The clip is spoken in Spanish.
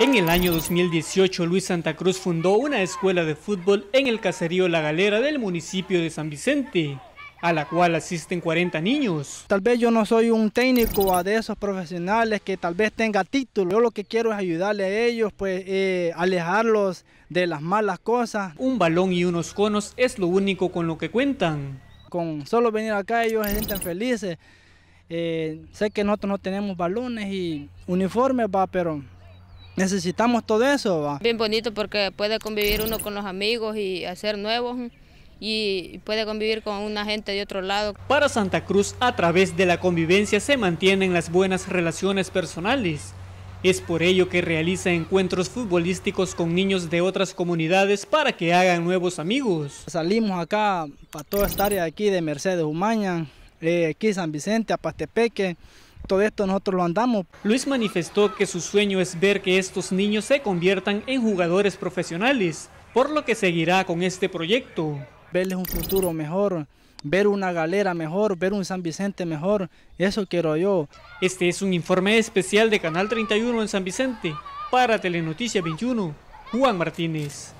En el año 2018, Luis Santa Cruz fundó una escuela de fútbol en el caserío La Galera del municipio de San Vicente, a la cual asisten 40 niños. Tal vez yo no soy un técnico de esos profesionales que tal vez tenga título. Yo lo que quiero es ayudarle a ellos, pues eh, alejarlos de las malas cosas. Un balón y unos conos es lo único con lo que cuentan. Con solo venir acá ellos se sienten felices. Eh, sé que nosotros no tenemos balones y uniformes, pero necesitamos todo eso. Bien bonito porque puede convivir uno con los amigos y hacer nuevos y puede convivir con una gente de otro lado. Para Santa Cruz, a través de la convivencia se mantienen las buenas relaciones personales. Es por ello que realiza encuentros futbolísticos con niños de otras comunidades para que hagan nuevos amigos. Salimos acá para toda esta área aquí de Mercedes Humaña, eh, aquí San Vicente, Apastepeque, todo esto nosotros lo andamos. Luis manifestó que su sueño es ver que estos niños se conviertan en jugadores profesionales, por lo que seguirá con este proyecto. Verles un futuro mejor, ver una galera mejor, ver un San Vicente mejor, eso quiero yo. Este es un informe especial de Canal 31 en San Vicente. Para Telenoticia 21, Juan Martínez.